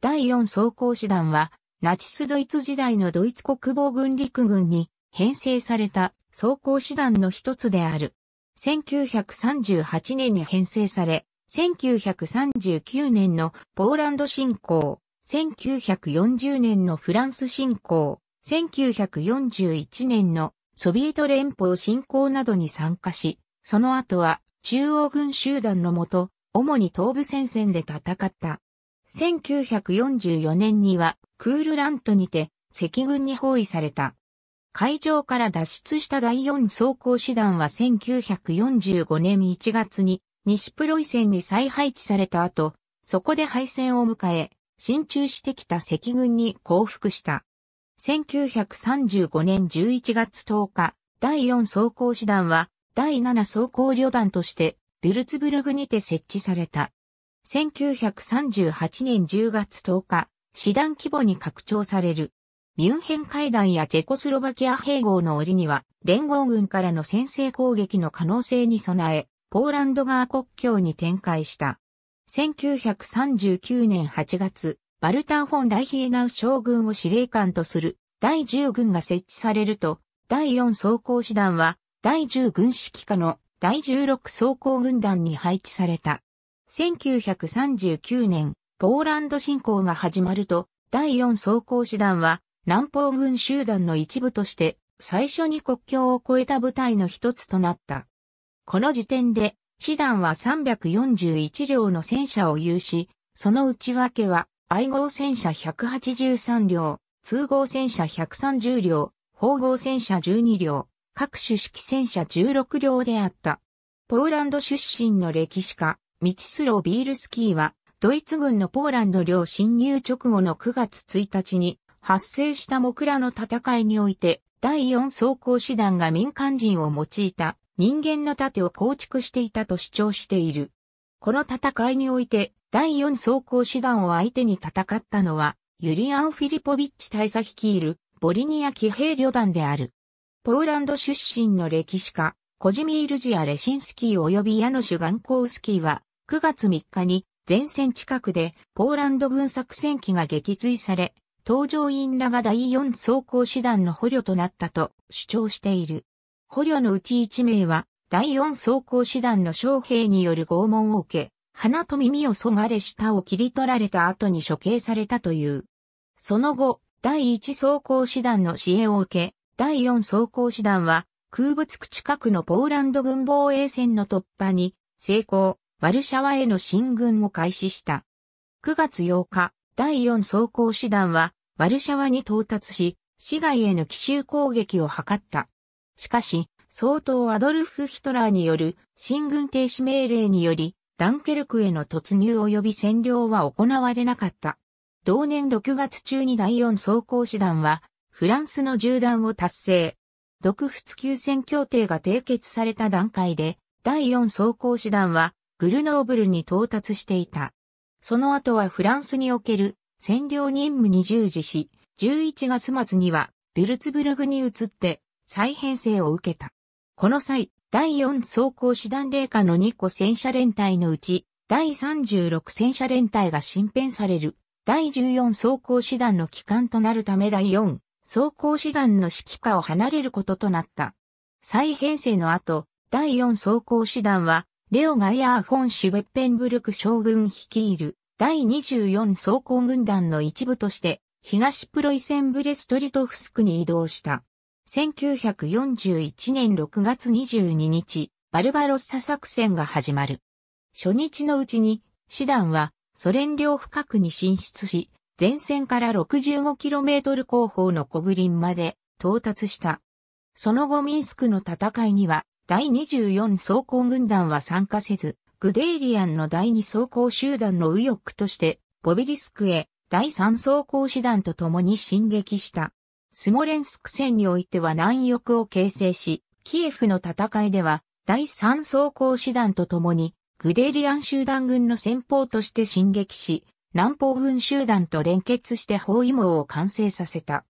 第4装甲師団は、ナチスドイツ時代のドイツ国防軍陸軍に編成された装甲師団の一つである。1938年に編成され、1939年のポーランド侵攻、1940年のフランス侵攻、1941年のソビエト連邦侵攻などに参加し、その後は中央軍集団のもと、主に東部戦線で戦った。1944年にはクールラントにて赤軍に包囲された。海上から脱出した第4装甲師団は1945年1月に西プロイセンに再配置された後、そこで敗戦を迎え、進駐してきた赤軍に降伏した。1935年11月10日、第4装甲師団は第7装甲旅団としてビルツブルグにて設置された。1938年10月10日、師団規模に拡張される。ミュンヘン会談やチェコスロバキア併合の折には、連合軍からの先制攻撃の可能性に備え、ポーランド側国境に展開した。1939年8月、バルタン・フォン・ライヒエナウ将軍を司令官とする第10軍が設置されると、第4装甲師団は第10軍指揮下の第16装甲軍団に配置された。1939年、ポーランド侵攻が始まると、第4装甲師団は、南方軍集団の一部として、最初に国境を越えた部隊の一つとなった。この時点で、師団は341両の戦車を有し、その内訳は、愛号戦車183両、通号戦車130両、砲合戦車12両、各種式戦車16両であった。ポーランド出身の歴史家、ミチスロー・ビールスキーは、ドイツ軍のポーランド領侵入直後の9月1日に発生したモクラの戦いにおいて、第4装甲師団が民間人を用いた人間の盾を構築していたと主張している。この戦いにおいて、第4装甲師団を相手に戦ったのは、ユリアン・フィリポビッチ大佐率いる、ボリニア騎兵旅団である。ポーランド出身の歴史家、コジミールジア・レシンスキー及びヤノシュ・ガンコウスキーは、9月3日に前線近くでポーランド軍作戦機が撃墜され、搭乗員らが第4装甲師団の捕虜となったと主張している。捕虜のうち1名は第4装甲師団の将兵による拷問を受け、鼻と耳をそがれ舌を切り取られた後に処刑されたという。その後、第1装甲師団の支援を受け、第4装甲師団は空物区近くのポーランド軍防衛線の突破に成功。ワルシャワへの進軍を開始した。9月8日、第4装甲師団は、ワルシャワに到達し、市外への奇襲攻撃を図った。しかし、総統アドルフ・ヒトラーによる進軍停止命令により、ダンケルクへの突入及び占領は行われなかった。同年6月中に第4装甲師団は、フランスの縦断を達成。独仏休戦協定が締結された段階で、第4装甲師団は、グルノーブルに到達していた。その後はフランスにおける占領任務に従事し、11月末にはビルツブルグに移って再編成を受けた。この際、第4装甲師団霊下の2個戦車連隊のうち、第36戦車連隊が新編される、第14装甲師団の機関となるため第4装甲師団の指揮下を離れることとなった。再編成の後、第4装甲師団はレオガイアー・フォン・シュベッペンブルク将軍率いる第24装甲軍団の一部として東プロイセンブレストリトフスクに移動した。1941年6月22日、バルバロッサ作戦が始まる。初日のうちに、師団はソ連領深くに進出し、前線から 65km 後方のコブリンまで到達した。その後ミンスクの戦いには第24装甲軍団は参加せず、グデーリアンの第2装甲集団の右翼として、ボビリスクへ第3装甲師団と共に進撃した。スモレンスク戦においては南翼を形成し、キエフの戦いでは、第3装甲師団と共に、グデーリアン集団軍の先方として進撃し、南方軍集団と連結して包囲網を完成させた。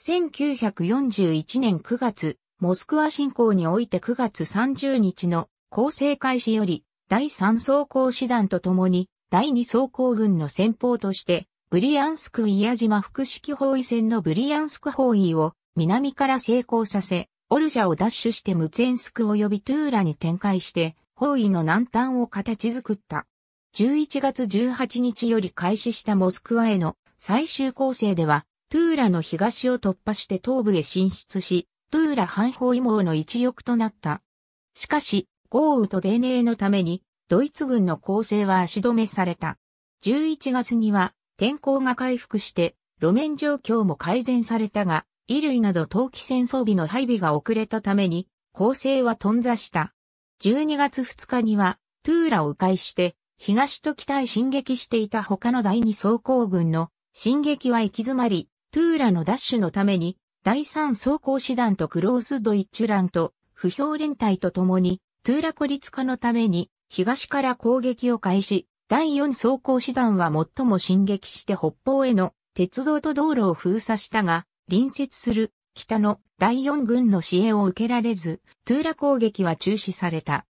1941年9月、モスクワ侵攻において9月30日の構成開始より、第3装甲師団と共に、第2装甲軍の先方として、ブリアンスク・イヤ島複式包囲戦のブリアンスク包囲を南から成功させ、オルジャを奪取してムツエンスク及びトゥーラに展開して、包囲の南端を形作った。11月18日より開始したモスクワへの最終攻勢では、トゥーラの東を突破して東部へ進出し、トゥーラ反法移網の一翼となった。しかし、豪雨と泥寧のために、ドイツ軍の攻勢は足止めされた。11月には、天候が回復して、路面状況も改善されたが、衣類など冬季戦装備の配備が遅れたために、攻勢は頓挫した。12月2日には、トゥーラを迂回して、東と北へ進撃していた他の第二装甲軍の進撃は行き詰まり、トゥーラのダッシュのために第三装甲師団とクロースドイランと不評連隊と共に、トゥーラ孤立化のために、東から攻撃を開始、第四装甲師団は最も進撃して北方への鉄道と道路を封鎖したが、隣接する北の第四軍の支援を受けられず、トゥーラ攻撃は中止された。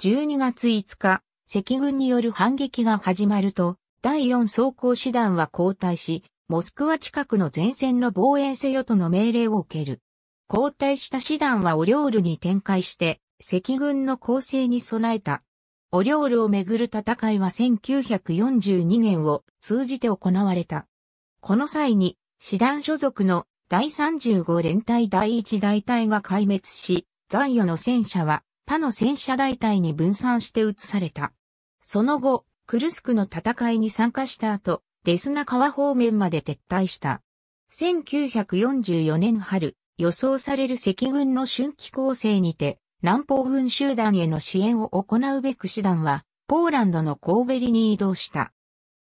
12月5日、赤軍による反撃が始まると、第四装甲師団は後退し、モスクワ近くの前線の防衛せよとの命令を受ける。交代した師団はオリョールに展開して、赤軍の攻勢に備えた。オリョールをめぐる戦いは1942年を通じて行われた。この際に、師団所属の第35連隊第1大隊が壊滅し、残余の戦車は他の戦車大隊に分散して移された。その後、クルスクの戦いに参加した後、デスナ川方面まで撤退した。1944年春、予想される赤軍の春季攻勢にて、南方軍集団への支援を行うべく師団は、ポーランドのコーベリに移動した。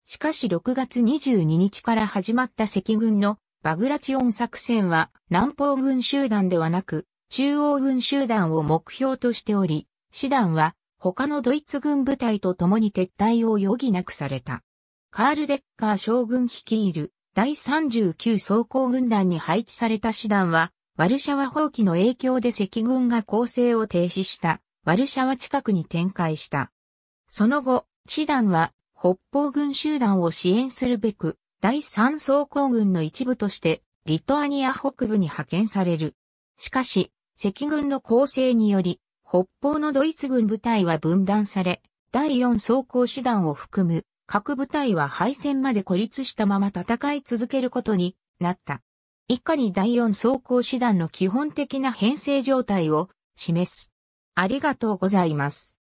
しかし6月22日から始まった赤軍のバグラチオン作戦は南方軍集団ではなく中央軍集団を目標としており、師団は他のドイツ軍部隊と共に撤退を余儀なくされた。カール・デッカー将軍率いる第39装甲軍団に配置された師団は、ワルシャワ放棄の影響で赤軍が攻勢を停止したワルシャワ近くに展開した。その後、師団は北方軍集団を支援するべく、第三装甲軍の一部として、リトアニア北部に派遣される。しかし、赤軍の攻勢により、北方のドイツ軍部隊は分断され、第四装甲師団を含む各部隊は敗戦まで孤立したまま戦い続けることになった。以下に第四装甲師団の基本的な編成状態を示す。ありがとうございます。